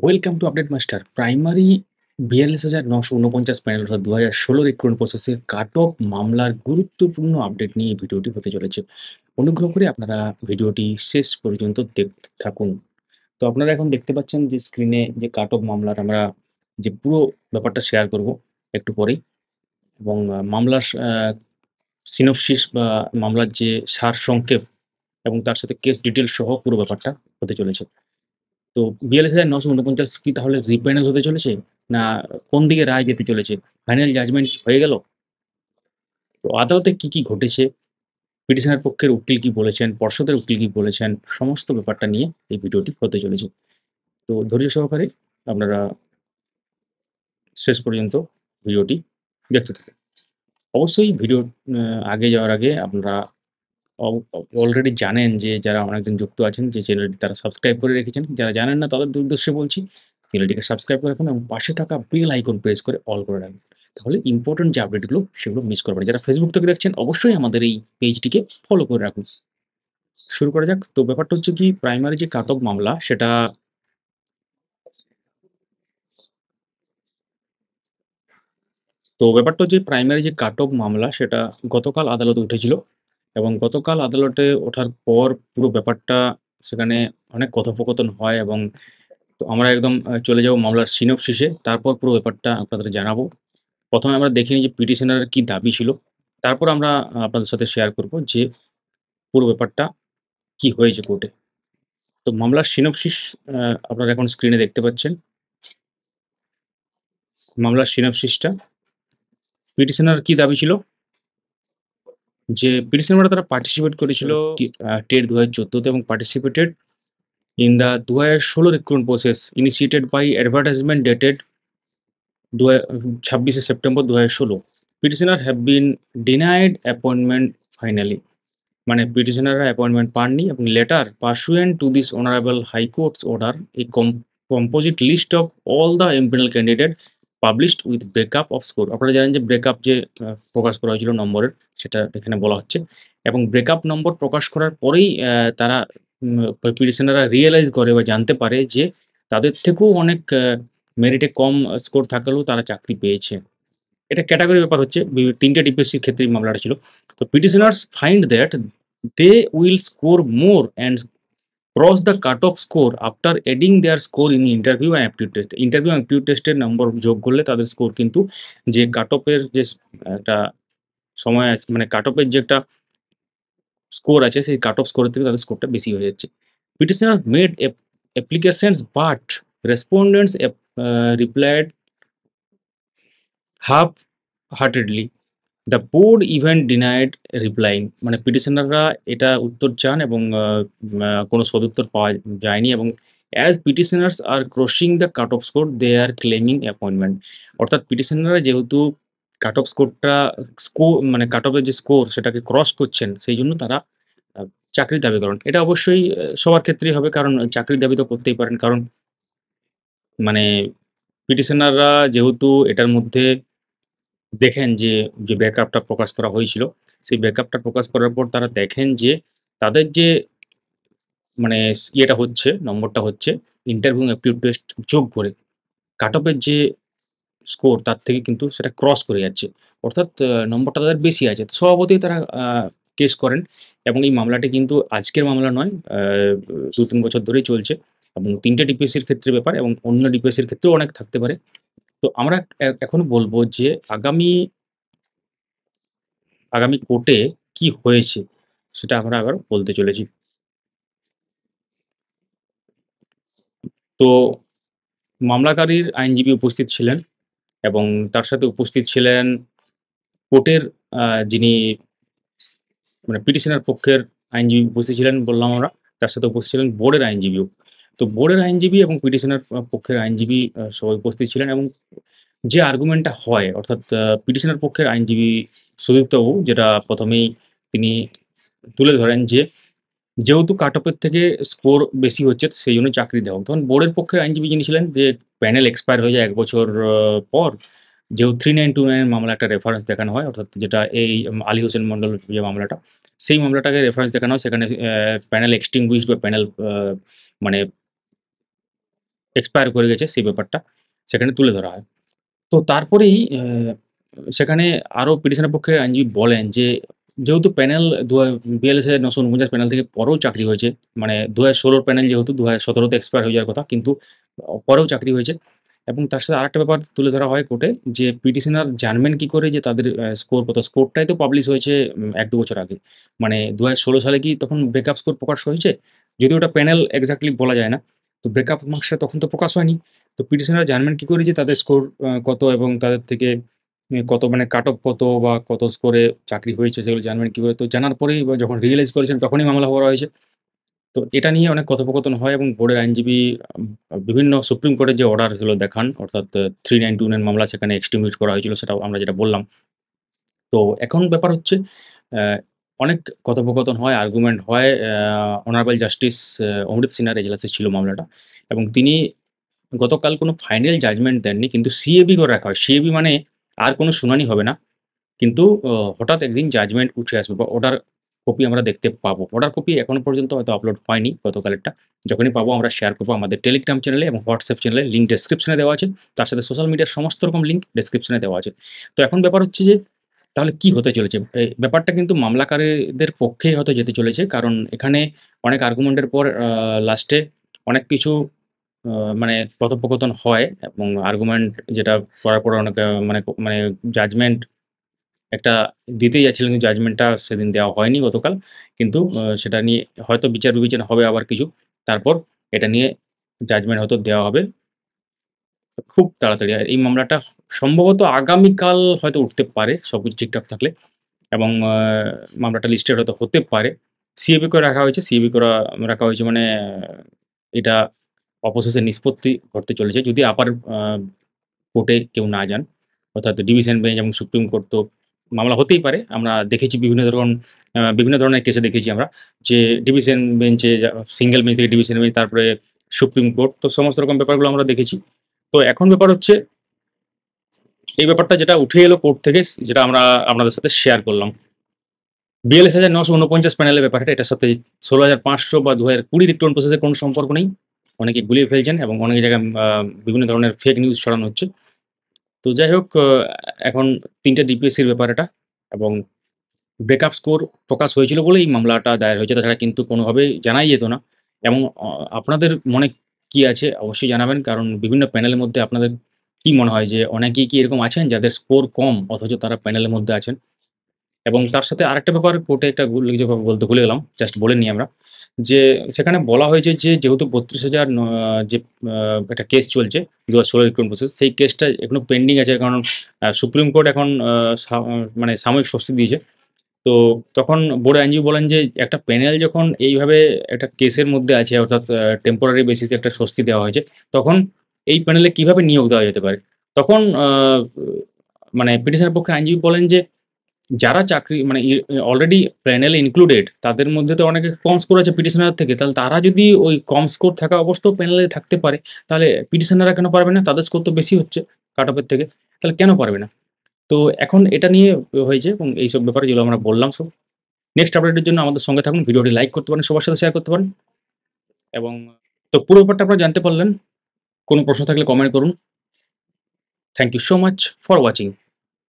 welcome to update master primary বিয়াল্লিশ হাজার নশো উনপঞ্চাশ প্যানেল অর্থাৎ দু হাজার ষোলো রিক্রুটমেন্ট প্রসেসের কাট অফ মামলার গুরুত্বপূর্ণ আপডেট নিয়ে ভিডিওটি হতে চলেছে অনুগ্রহ করে আপনারা ভিডিওটি শেষ পর্যন্ত দেখতে থাকুন তো আপনারা এখন দেখতে পাচ্ছেন যে স্ক্রিনে যে কাট অফ মামলার আমরা যে পুরো ব্যাপারটা শেয়ার করব একটু পরেই এবং মামলার সিনোপসিস বা মামলার যে সার সংক্ষেপ এবং তার সাথে কেস ডিটেলস সহ পুরো ব্যাপারটা হতে চলেছে তো বিয়াল্লিশ হাজার নশো উনপঞ্চাশ কি তাহলে রিপ্যানেল হতে চলেছে না কোন দিকে রায় যেতে চলেছে ফাইনাল জাজমেন্ট হয়ে গেল তো আদালতে কি কি ঘটেছে পিটিশনের পক্ষের উকিল কি বলেছেন পর্ষদের উকিল কি বলেছেন সমস্ত ব্যাপারটা নিয়ে এই ভিডিওটি হতে চলেছে তো ধৈর্য সহকারে আপনারা শেষ পর্যন্ত ভিডিওটি দেখতে থাকেন অবশ্যই ভিডিও আগে যাওয়ার আগে আপনারা অলরেডি জানেন যে যারা অনেকদিন যুক্ত আছেন যে চ্যানেলটি তারা সাবস্ক্রাইব করে রেখেছেন যারা জানেন না তাদের উদ্দেশ্যে বলছি চ্যানেলটিকে সাবস্ক্রাইব করে রাখুন এবং পাশে থাকা বেল আইকন প্রেস করে অল করে রাখুন তাহলে ইম্পর্টেন্ট যে আপডেটগুলো সেগুলো মিস করবেন যারা ফেসবুক থেকে দেখছেন অবশ্যই আমাদের এই পেজটিকে ফলো করে রাখুন শুরু করা যাক তো ব্যাপারটা হচ্ছে কি প্রাইমারি যে কাটক মামলা সেটা তো ব্যাপারটা হচ্ছে প্রাইমারি যে কাটক মামলা সেটা গতকাল আদালতে উঠেছিল এবং গতকাল আদালতে ওঠার পর পুরো ব্যাপারটা সেখানে অনেক কথোপকথন হয় এবং তো আমরা একদম চলে যাব মামলার শেষে তারপর পুরো ব্যাপারটা আপনাদের জানাবো প্রথমে আমরা দেখি যে পিটিশনের কি দাবি ছিল তারপর আমরা আপনাদের সাথে শেয়ার করব যে পুরো ব্যাপারটা কি হয়েছে কোর্টে তো মামলার সিনপসিস আপনারা এখন স্ক্রিনে দেখতে পাচ্ছেন মামলার সিনপসিসটা পিটিশনার কি দাবি ছিল যে পিটি সিনেমাটা তারা পার্টিসিপেট করেছিল টেট দু হাজার চোদ্দোতে এবং পার্টিসিপেটেড ইন দ্য দু হাজার ষোলো recruitment process initiated by advertisement dated দু ছাব্বিশে সেপ্টেম্বর দু হাজার ষোলো petitioner have been denied appointment finally মানে পিটিশনাররা অ্যাপয়েন্টমেন্ট পাননি এবং letter pursuant to this honourable high court's order a composite list of all the empanel candidate published with breakup of score আপনারা জানেন যে ব্রেকআপ যে প্রকাশ করা হয়েছিল নম্বরের সেটা এখানে বলা হচ্ছে এবং ব্রেকআপ নম্বর প্রকাশ করার পরেই তারা পিটিশনাররা রিয়েলাইজ করে বা জানতে পারে যে তাদের থেকেও অনেক মেরিটে কম স্কোর থাকলেও তারা চাকরি পেয়েছে এটা ক্যাটাগরি ব্যাপার হচ্ছে তিনটা ডিপিএসসির ক্ষেত্রে মামলাটা ছিল তো petitioners find that they will score more and cross the cut off score after adding their score in interview and aptitude test interview and test টেস্টের নম্বর যোগ করলে তাদের স্কোর কিন্তু যে অফের যে একটা সময় আছে মানে অফের যে একটা স্কোর আছে সেই কাট অফ স্কোরের থেকে তাদের স্কোরটা বেশি হয়ে যাচ্ছে petitioner made applications but respondents replied half heartedly the board even denied replying মানে পিটিশনাররা এটা উত্তর চান এবং কোনো সদুত্তর পাওয়া যায়নি এবং as petitioners are crossing the cut off score they are claiming appointment অর্থাৎ পিটিশনাররা যেহেতু কাট অফ স্কোরটা স্কোর মানে কাট অফের যে স্কোর সেটাকে ক্রস করছেন সেই জন্য তারা চাকরির দাবি করেন এটা অবশ্যই সবার ক্ষেত্রেই হবে কারণ চাকরির দাবি তো করতেই পারেন কারণ মানে পিটিশনাররা যেহেতু এটার মধ্যে দেখেন যে যে ব্যাকআপটা প্রকাশ করা হয়েছিল সেই ব্যাকআপটা প্রকাশ করার পর তারা দেখেন যে তাদের যে মানে ইয়েটা হচ্ছে নম্বরটা হচ্ছে ইন্টারভিউ অ্যাপটিউড টেস্ট যোগ করে কাট অফের যে স্কোর তার থেকে কিন্তু সেটা ক্রস করে যাচ্ছে অর্থাৎ নম্বরটা তাদের বেশি আছে স্বভাবতই তারা কেস করেন এবং এই মামলাটি কিন্তু আজকের মামলা নয় দু তিন বছর ধরেই চলছে এবং তিনটে ডিপিএসসির ক্ষেত্রে ব্যাপার এবং অন্য ডিপিএসসির ক্ষেত্রেও অনেক থাকতে পারে তো আমরা এখন বলবো যে আগামী আগামী কোর্টে কি হয়েছে সেটা আমরা আবার বলতে চলেছি তো মামলাকারীর আইনজীবী উপস্থিত ছিলেন এবং তার সাথে উপস্থিত ছিলেন কোর্টের যিনি মানে পিটিশনের পক্ষের আইনজীবী উপস্থিত ছিলেন বললাম আমরা তার সাথে উপস্থিত ছিলেন বোর্ডের আইনজীবীও তো বোর্ডের আইনজীবী এবং পিটিশনের পক্ষের আইনজীবী সবাই উপস্থিত ছিলেন এবং যে আর্গুমেন্টটা হয় অর্থাৎ পিটিশনের পক্ষের আইনজীবী সুদীপ্তবাবু যেটা প্রথমেই তিনি তুলে ধরেন যে যেহেতু কাট অফের থেকে স্কোর বেশি হচ্ছে সেই জন্য চাকরি দেওয়া তখন বোর্ডের পক্ষের আইনজীবী যিনি ছিলেন যে প্যানেল এক্সপায়ার হয়ে যায় এক বছর পর যেহেতু থ্রি নাইন টু নাইনের মামলা একটা রেফারেন্স দেখানো হয় অর্থাৎ যেটা এই আলী হোসেন মন্ডল যে মামলাটা সেই মামলাটাকে রেফারেন্স দেখানো হয় সেখানে প্যানেল এক্সটিংগুইশ বা প্যানেল মানে এক্সপায়ার করে গেছে সেই ব্যাপারটা সেখানে তুলে ধরা হয় তো তারপরেই সেখানে আরও পিটিশনের পক্ষে আইনজীবী বলেন যে যেহেতু প্যানেল দু বিএলএসএ নশো উনপঞ্চাশ প্যানেল থেকে পরেও চাকরি হয়েছে মানে দু হাজার ষোলোর প্যানেল যেহেতু দু হাজার সতেরোতে এক্সপায়ার হয়ে যাওয়ার কথা কিন্তু পরেও চাকরি হয়েছে এবং তার সাথে আরেকটা ব্যাপার তুলে ধরা হয় কোর্টে যে পিটিশনার জানবেন কি করে যে তাদের স্কোর কত স্কোরটাই তো পাবলিশ হয়েছে এক দু বছর আগে মানে দু হাজার ষোলো সালে কি তখন ব্রেকআপ স্কোর প্রকাশ হয়েছে যদি ওটা প্যানেল এক্স্যাক্টলি বলা যায় না তো ব্রেকআপ মার্কসটা তখন তো প্রকাশ হয়নি তো পিটিশনাররা জানবেন কী করে যে তাদের স্কোর কত এবং তাদের থেকে কত মানে কাট অফ কত বা কত স্কোরে চাকরি হয়েছে সেগুলো জানবেন কী করে তো জানার পরেই বা যখন রিয়েলাইজ করেছেন তখনই মামলা করা হয়েছে তো এটা নিয়ে অনেক কথোপকথন হয় এবং বোর্ডের আইনজীবী বিভিন্ন সুপ্রিম কোর্টের যে অর্ডারগুলো দেখান অর্থাৎ থ্রি নাইন টু নাইন মামলা সেখানে এক্সটিমিউট করা হয়েছিল সেটাও আমরা যেটা বললাম তো এখন ব্যাপার হচ্ছে অনেক কথোপকথন হয় আর্গুমেন্ট হয় অনারেবল জাস্টিস অমৃত সিনহার এজলাসে ছিল মামলাটা এবং তিনি গতকাল কোনো ফাইনাল জাজমেন্ট দেননি কিন্তু সিএবি করে রাখা হয় সিএবি মানে আর কোনো শুনানি হবে না কিন্তু হঠাৎ একদিন জাজমেন্ট উঠে আসবে বা ওটার কপি আমরা দেখতে পাবো অর্ডার কপি এখনো পর্যন্ত হয়তো আপলোড হয়নি গতকালেরটা যখনই পাবো আমরা শেয়ার করবো আমাদের টেলিগ্রাম চ্যানেলে এবং হোয়াটসঅ্যাপ চ্যানেলে লিঙ্ক ডেসক্রিপশনে দেওয়া আছে তার সাথে সোশ্যাল মিডিয়ার সমস্ত রকম লিঙ্ক ডেসক্রিপশনে দেওয়া আছে তো এখন ব্যাপার হচ্ছে যে তাহলে কি হতে চলেছে ব্যাপারটা কিন্তু মামলাকারীদের পক্ষে হয়তো যেতে চলেছে কারণ এখানে অনেক আর্গুমেন্টের পর লাস্টে অনেক কিছু মানে কথোপকথন হয় এবং আর্গুমেন্ট যেটা করার পর অনেক মানে মানে জাজমেন্ট একটা দিতেই যাচ্ছিলেন কিন্তু জাজমেন্টটা সেদিন দেওয়া হয়নি গতকাল কিন্তু সেটা নিয়ে হয়তো বিচার বিবেচনা হবে আবার কিছু তারপর এটা নিয়ে জাজমেন্ট হয়তো দেওয়া হবে খুব তাড়াতাড়ি আর এই মামলাটা সম্ভবত আগামীকাল হয়তো উঠতে পারে সব কিছু ঠিকঠাক থাকলে এবং মামলাটা লিস্টেড হয়তো হতে পারে সিএবি করে রাখা হয়েছে সিএবি করে রাখা হয়েছে মানে এটা অবশেষে নিষ্পত্তি করতে চলেছে যদি আপার কোর্টে কেউ না যান অর্থাৎ ডিভিশন বেঞ্চ এবং সুপ্রিম কোর্ট তো মামলা হতেই পারে আমরা দেখেছি বিভিন্ন ধরন বিভিন্ন ধরনের কেসে দেখেছি আমরা যে ডিভিশন বেঞ্চে সিঙ্গেল বেঞ্চ থেকে ডিভিশন বেঞ্চ তারপরে সুপ্রিম কোর্ট তো সমস্ত রকম ব্যাপারগুলো আমরা দেখেছি তো এখন ব্যাপার হচ্ছে এই ব্যাপারটা যেটা উঠে এলো কোর্ট থেকে যেটা আমরা আপনাদের সাথে শেয়ার করলাম বিয়াল্লিশ হাজার নশো উনপঞ্চাশ প্যানেলের ব্যাপারটা এটার সাথে ষোলো হাজার পাঁচশো বা দু হাজার কুড়ি রিটার্ন প্রসেসের কোনো সম্পর্ক নেই অনেকে গুলিয়ে ফেলছেন এবং অনেক জায়গায় বিভিন্ন ধরনের ফেক নিউজ ছড়ানো হচ্ছে তো যাই হোক এখন তিনটা ডিপিএসসির ব্যাপার এটা এবং ব্রেকআপ স্কোর প্রকাশ হয়েছিল বলেই মামলাটা দায়ের হয়েছে তাছাড়া কিন্তু কোনোভাবে জানাই যেত না এবং আপনাদের মনে কি আছে অবশ্যই জানাবেন কারণ বিভিন্ন প্যানেলের মধ্যে আপনাদের কি মনে হয় যে অনেকেই কি এরকম আছেন যাদের স্কোর কম অথচ তারা প্যানেলের মধ্যে আছেন এবং তার সাথে আরেকটা ব্যাপার কোর্টে একটা বলতে ভুলে গেলাম জাস্ট বলে নিই আমরা যে সেখানে বলা হয়েছে যে যেহেতু বত্রিশ হাজার যে একটা কেস চলছে দু হাজার ষোলো রিক্রুটমেন্ট প্রসেস সেই কেসটা এখনও পেন্ডিং আছে কারণ সুপ্রিম কোর্ট এখন মানে সাময়িক স্বস্তি দিয়েছে তো তখন বোর্ড আইনজীবী বলেন যে একটা প্যানেল যখন এইভাবে একটা কেসের মধ্যে আছে অর্থাৎ টেম্পোরারি বেসিসে একটা স্বস্তি দেওয়া হয়েছে তখন এই প্যানেলে কিভাবে নিয়োগ দেওয়া যেতে পারে তখন মানে পিটিশনের পক্ষে আইনজীবী বলেন যে যারা চাকরি মানে অলরেডি প্যানেলে ইনক্লুডেড তাদের মধ্যে তো অনেকে কম স্কোর আছে পিটিশনার থেকে তাহলে তারা যদি ওই কম স্কোর থাকা অবস্থাও প্যানেলে থাকতে পারে তাহলে পিটিশনাররা কেন পারবে না তাদের স্কোর তো বেশি হচ্ছে কাট অফের থেকে তাহলে কেন পারবে না তো এখন এটা নিয়ে হয়েছে এবং এইসব ব্যাপারে যেগুলো আমরা বললাম সব নেক্সট আপডেটের জন্য আমাদের সঙ্গে থাকুন ভিডিওটি লাইক করতে পারেন সবার সাথে শেয়ার করতে পারেন এবং তো পুরো ব্যাপারটা আপনারা জানতে পারলেন কোনো প্রশ্ন থাকলে কমেন্ট করুন thank you so much for watching